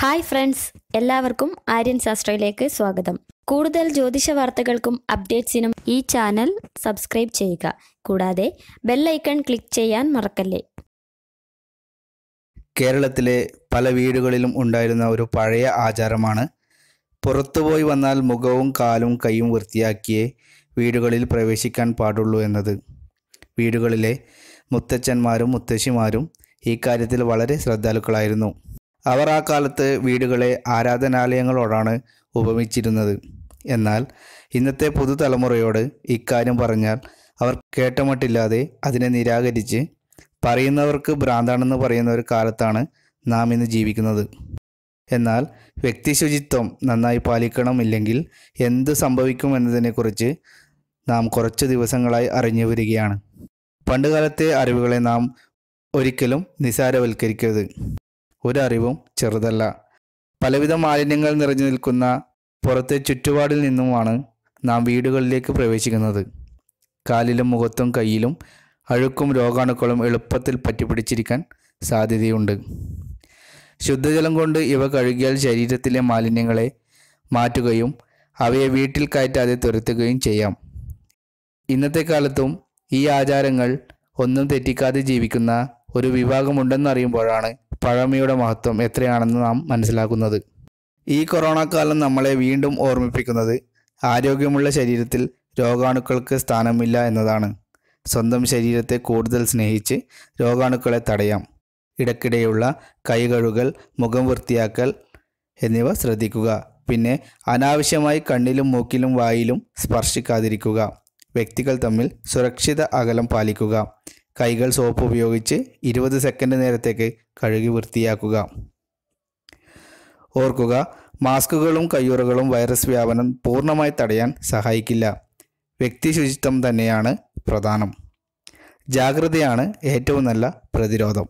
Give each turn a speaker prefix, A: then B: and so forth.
A: hi friends എല്ലാവർക്കും ആര്യൻ ശാസ്ത്രയിലേക്ക് സ്വാഗതം കൂടുതൽ ജ്യോതിഷ വാർത്തകൾക്കും അപ്ഡേറ്റ്സിനും ഈ ചാനൽ സബ്സ്ക്രൈബ് ചെയ്യുക കൂടാതെ ബെല്ലൈക്കൺ ക്ലിക്ക് ചെയ്യാൻ മറക്കല്ലേ കേരളത്തിലെ പല വീടുകളിലും ഉണ്ടായിരുന്ന ഒരു പഴയ ആചാരമാണ് പുറത്തുപോയി വന്നാൽ മുഖവും കാലും കൈയും വൃത്തിയാക്കിയേ വീടുകളിൽ പ്രവേശിക്കാൻ പാടുള്ളൂ എന്നത് വീടുകളിലെ മുത്തച്ഛന്മാരും മുത്തശ്ശിമാരും ഈ കാര്യത്തിൽ വളരെ ശ്രദ്ധാലുക്കളായിരുന്നു അവർ ആ കാലത്ത് വീടുകളെ ആരാധനാലയങ്ങളോടാണ് ഉപമിച്ചിരുന്നത് എന്നാൽ ഇന്നത്തെ പുതുതലമുറയോട് ഇക്കാര്യം പറഞ്ഞാൽ അവർ കേട്ടമട്ടില്ലാതെ അതിനെ നിരാകരിച്ച് പറയുന്നവർക്ക് ഭ്രാന്താണെന്ന് പറയുന്ന ഒരു കാലത്താണ് നാം ഇന്ന് ജീവിക്കുന്നത് എന്നാൽ വ്യക്തി ശുചിത്വം നന്നായി പാലിക്കണമില്ലെങ്കിൽ എന്ത് സംഭവിക്കും എന്നതിനെക്കുറിച്ച് നാം കുറച്ച് ദിവസങ്ങളായി അറിഞ്ഞു വരികയാണ് പണ്ടുകാലത്തെ അറിവുകളെ നാം ഒരിക്കലും നിസാരവൽക്കരിക്കരുത് ഒരറിവും ചെറുതല്ല പലവിധ മാലിന്യങ്ങൾ നിറഞ്ഞു നിൽക്കുന്ന പുറത്തെ ചുറ്റുപാടിൽ നിന്നുമാണ് നാം വീടുകളിലേക്ക് പ്രവേശിക്കുന്നത് കാലിലും മുഖത്തും കയ്യിലും അഴുക്കും രോഗാണുക്കളും എളുപ്പത്തിൽ പറ്റിപ്പിടിച്ചിരിക്കാൻ സാധ്യതയുണ്ട് ശുദ്ധജലം കൊണ്ട് ഇവ കഴുകിയാൽ ശരീരത്തിലെ മാലിന്യങ്ങളെ മാറ്റുകയും അവയെ വീട്ടിൽ കയറ്റാതെ തുരത്തുകയും ചെയ്യാം ഇന്നത്തെ കാലത്തും ഈ ആചാരങ്ങൾ ഒന്നും തെറ്റിക്കാതെ ജീവിക്കുന്ന ഒരു വിഭാഗമുണ്ടെന്നറിയുമ്പോഴാണ് പഴമയുടെ മഹത്വം എത്രയാണെന്ന് നാം മനസ്സിലാക്കുന്നത് ഈ കൊറോണ കാലം നമ്മളെ വീണ്ടും ഓർമ്മിപ്പിക്കുന്നത് ആരോഗ്യമുള്ള ശരീരത്തിൽ രോഗാണുക്കൾക്ക് സ്ഥാനമില്ല എന്നതാണ് സ്വന്തം ശരീരത്തെ കൂടുതൽ സ്നേഹിച്ച് രോഗാണുക്കളെ തടയാം ഇടയ്ക്കിടെയുള്ള കൈകഴുകൽ മുഖം വൃത്തിയാക്കൽ എന്നിവ ശ്രദ്ധിക്കുക പിന്നെ അനാവശ്യമായി കണ്ണിലും മൂക്കിലും വായിലും സ്പർശിക്കാതിരിക്കുക വ്യക്തികൾ തമ്മിൽ സുരക്ഷിത അകലം പാലിക്കുക കൈകൾ സോപ്പ് ഉപയോഗിച്ച് ഇരുപത് സെക്കൻഡ് നേരത്തേക്ക് കഴുകി വൃത്തിയാക്കുക ഓർക്കുക മാസ്കുകളും കയ്യുറകളും വൈറസ് വ്യാപനം പൂർണ്ണമായി തടയാൻ സഹായിക്കില്ല വ്യക്തി ശുചിത്വം തന്നെയാണ് പ്രധാനം ജാഗ്രതയാണ് ഏറ്റവും നല്ല പ്രതിരോധം